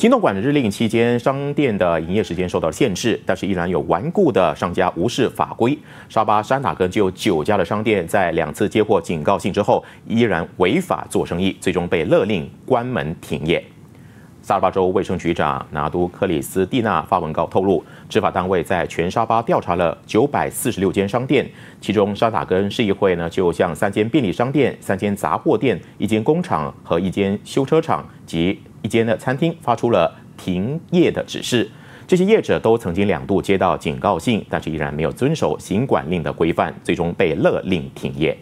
行动管制令期间，商店的营业时间受到限制，但是依然有顽固的商家无视法规。沙巴山塔根就有九家的商店在两次接获警告信之后，依然违法做生意，最终被勒令关门停业。萨尔巴州卫生局长拿督克里斯蒂娜发文稿透露，执法单位在全沙巴调查了九百四十六间商店，其中沙塔根市议会呢就向三间便利商店、三间杂货店、一间工厂和一间修车厂及。一间的餐厅发出了停业的指示，这些业者都曾经两度接到警告信，但是依然没有遵守行管令的规范，最终被勒令停业。